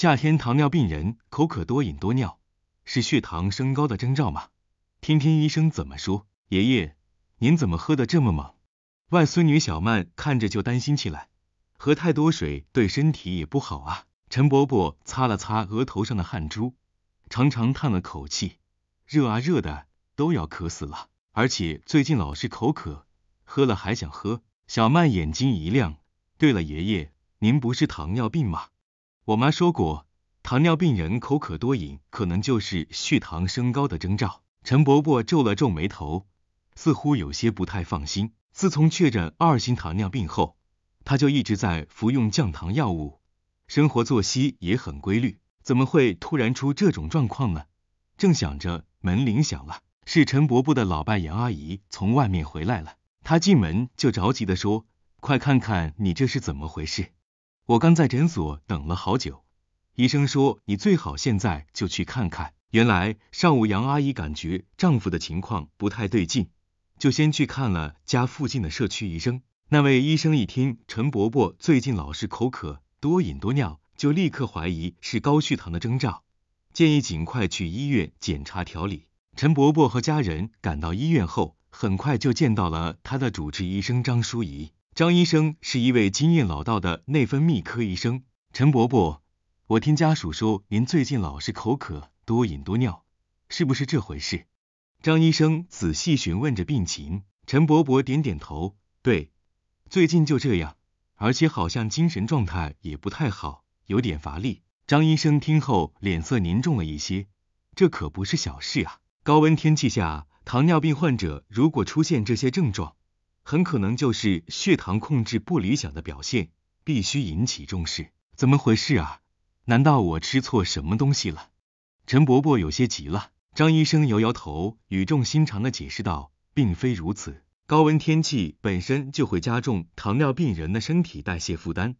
夏天糖尿病人口渴多饮多尿，是血糖升高的征兆吗？听听医生怎么说。爷爷，您怎么喝的这么猛？外孙女小曼看着就担心起来，喝太多水对身体也不好啊。陈伯伯擦了擦额头上的汗珠，长长叹了口气，热啊热的都要渴死了，而且最近老是口渴，喝了还想喝。小曼眼睛一亮，对了，爷爷，您不是糖尿病吗？我妈说过，糖尿病人口渴多饮，可能就是血糖升高的征兆。陈伯伯皱了皱眉头，似乎有些不太放心。自从确诊二型糖尿病后，他就一直在服用降糖药物，生活作息也很规律，怎么会突然出这种状况呢？正想着，门铃响了，是陈伯伯的老伴杨阿姨从外面回来了。她进门就着急的说：“快看看你这是怎么回事。”我刚在诊所等了好久，医生说你最好现在就去看看。原来上午杨阿姨感觉丈夫的情况不太对劲，就先去看了家附近的社区医生。那位医生一听陈伯伯最近老是口渴、多饮多尿，就立刻怀疑是高血糖的征兆，建议尽快去医院检查调理。陈伯伯和家人赶到医院后，很快就见到了他的主治医生张淑怡。张医生是一位经验老道的内分泌科医生。陈伯伯，我听家属说您最近老是口渴、多饮、多尿，是不是这回事？张医生仔细询问着病情。陈伯伯点点头，对，最近就这样，而且好像精神状态也不太好，有点乏力。张医生听后脸色凝重了一些，这可不是小事啊！高温天气下，糖尿病患者如果出现这些症状，很可能就是血糖控制不理想的表现，必须引起重视。怎么回事啊？难道我吃错什么东西了？陈伯伯有些急了。张医生摇摇头，语重心长地解释道：“并非如此，高温天气本身就会加重糖尿病人的身体代谢负担，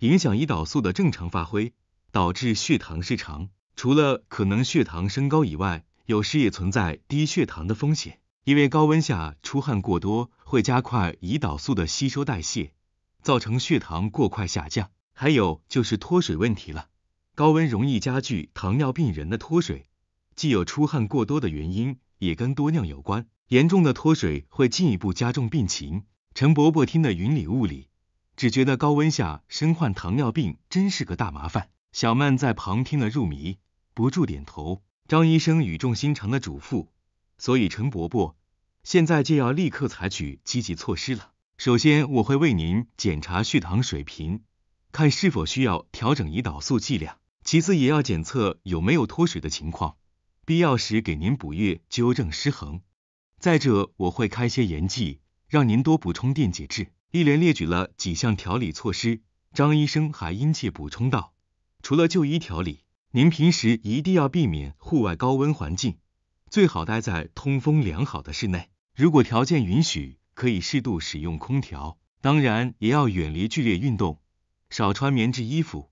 影响胰岛素的正常发挥，导致血糖失常。除了可能血糖升高以外，有时也存在低血糖的风险。”因为高温下出汗过多，会加快胰岛素的吸收代谢，造成血糖过快下降。还有就是脱水问题了，高温容易加剧糖尿病人的脱水，既有出汗过多的原因，也跟多尿有关。严重的脱水会进一步加重病情。陈伯伯听得云里雾里，只觉得高温下身患糖尿病真是个大麻烦。小曼在旁听得入迷，不住点头。张医生语重心长的嘱咐，所以陈伯伯。现在就要立刻采取积极措施了。首先，我会为您检查血糖水平，看是否需要调整胰岛素剂量；其次，也要检测有没有脱水的情况，必要时给您补液纠正失衡。再者，我会开些盐剂，让您多补充电解质。一连列举了几项调理措施，张医生还殷切补充道：“除了就医调理，您平时一定要避免户外高温环境，最好待在通风良好的室内。”如果条件允许，可以适度使用空调，当然也要远离剧烈运动，少穿棉质衣服，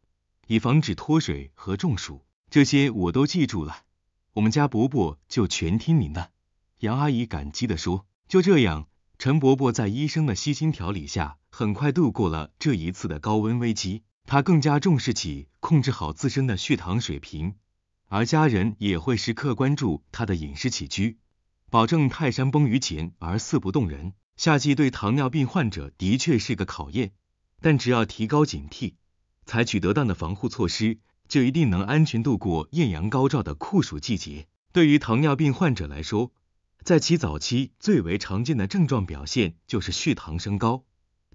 以防止脱水和中暑。这些我都记住了，我们家伯伯就全听您的。”杨阿姨感激地说。就这样，陈伯伯在医生的悉心调理下，很快度过了这一次的高温危机。他更加重视起控制好自身的血糖水平，而家人也会时刻关注他的饮食起居。保证泰山崩于前而四不动人。夏季对糖尿病患者的确是个考验，但只要提高警惕，采取得当的防护措施，就一定能安全度过艳阳高照的酷暑季节。对于糖尿病患者来说，在其早期最为常见的症状表现就是血糖升高，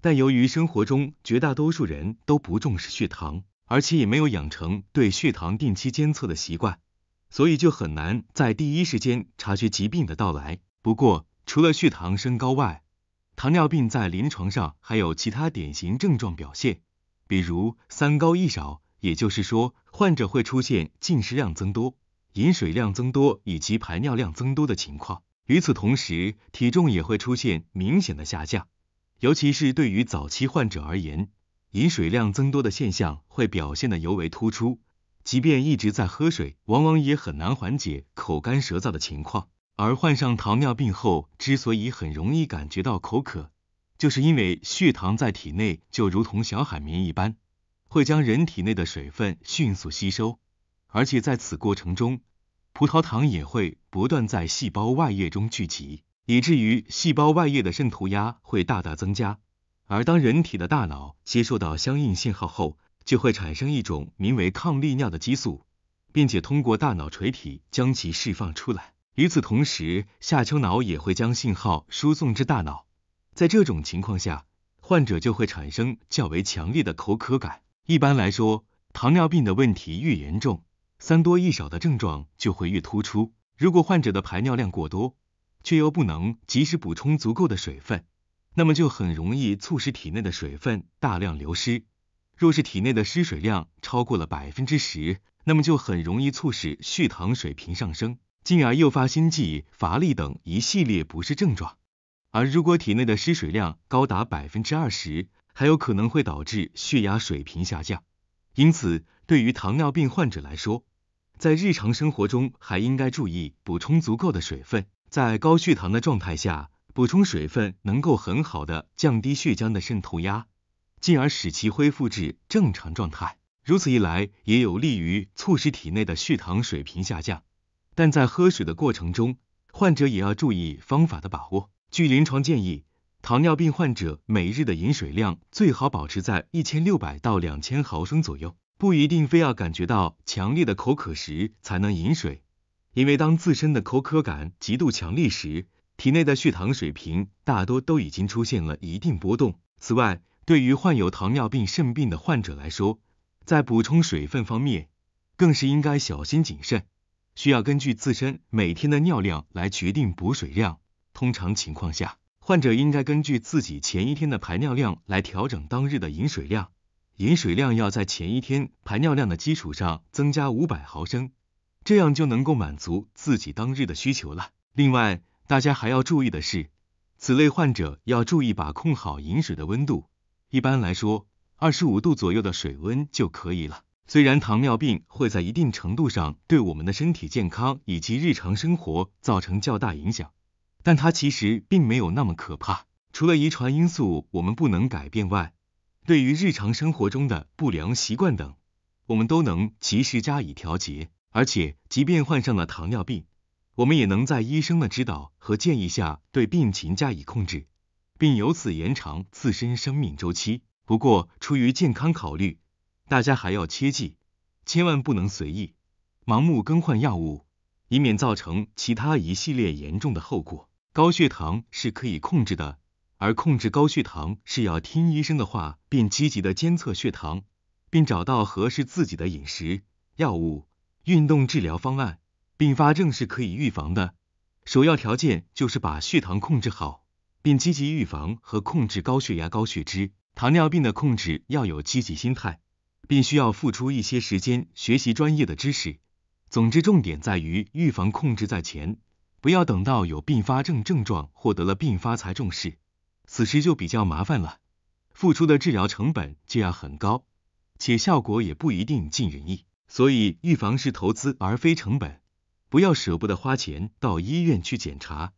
但由于生活中绝大多数人都不重视血糖，而且也没有养成对血糖定期监测的习惯。所以就很难在第一时间察觉疾病的到来。不过，除了血糖升高外，糖尿病在临床上还有其他典型症状表现，比如三高一少，也就是说，患者会出现进食量增多、饮水量增多以及排尿量增多的情况。与此同时，体重也会出现明显的下降，尤其是对于早期患者而言，饮水量增多的现象会表现的尤为突出。即便一直在喝水，往往也很难缓解口干舌燥的情况。而患上糖尿病后，之所以很容易感觉到口渴，就是因为血糖在体内就如同小海绵一般，会将人体内的水分迅速吸收，而且在此过程中，葡萄糖也会不断在细胞外液中聚集，以至于细胞外液的渗透压会大大增加。而当人体的大脑接收到相应信号后，就会产生一种名为抗利尿的激素，并且通过大脑垂体将其释放出来。与此同时，下丘脑也会将信号输送至大脑。在这种情况下，患者就会产生较为强烈的口渴感。一般来说，糖尿病的问题越严重，三多一少的症状就会越突出。如果患者的排尿量过多，却又不能及时补充足够的水分，那么就很容易促使体内的水分大量流失。若是体内的失水量超过了百分之十，那么就很容易促使血糖水平上升，进而诱发心悸、乏力等一系列不适症状。而如果体内的失水量高达百分之二十，还有可能会导致血压水平下降。因此，对于糖尿病患者来说，在日常生活中还应该注意补充足够的水分。在高血糖的状态下，补充水分能够很好的降低血浆的渗透压。进而使其恢复至正常状态，如此一来也有利于促使体内的血糖水平下降。但在喝水的过程中，患者也要注意方法的把握。据临床建议，糖尿病患者每日的饮水量最好保持在一千六百到两千毫升左右，不一定非要感觉到强烈的口渴时才能饮水，因为当自身的口渴感极度强烈时，体内的血糖水平大多都已经出现了一定波动。此外，对于患有糖尿病肾病的患者来说，在补充水分方面，更是应该小心谨慎。需要根据自身每天的尿量来决定补水量。通常情况下，患者应该根据自己前一天的排尿量来调整当日的饮水量。饮水量要在前一天排尿量的基础上增加五百毫升，这样就能够满足自己当日的需求了。另外，大家还要注意的是，此类患者要注意把控好饮水的温度。一般来说，二十五度左右的水温就可以了。虽然糖尿病会在一定程度上对我们的身体健康以及日常生活造成较大影响，但它其实并没有那么可怕。除了遗传因素我们不能改变外，对于日常生活中的不良习惯等，我们都能及时加以调节。而且，即便患上了糖尿病，我们也能在医生的指导和建议下对病情加以控制。并由此延长自身生命周期。不过，出于健康考虑，大家还要切记，千万不能随意、盲目更换药物，以免造成其他一系列严重的后果。高血糖是可以控制的，而控制高血糖是要听医生的话，并积极的监测血糖，并找到合适自己的饮食、药物、运动治疗方案。并发症是可以预防的，首要条件就是把血糖控制好。并积极预防和控制高血压、高血脂、糖尿病的控制要有积极心态，并需要付出一些时间学习专业的知识。总之，重点在于预防控制在前，不要等到有并发症症状获得了并发才重视，此时就比较麻烦了，付出的治疗成本就要很高，且效果也不一定尽人意。所以，预防是投资而非成本，不要舍不得花钱到医院去检查。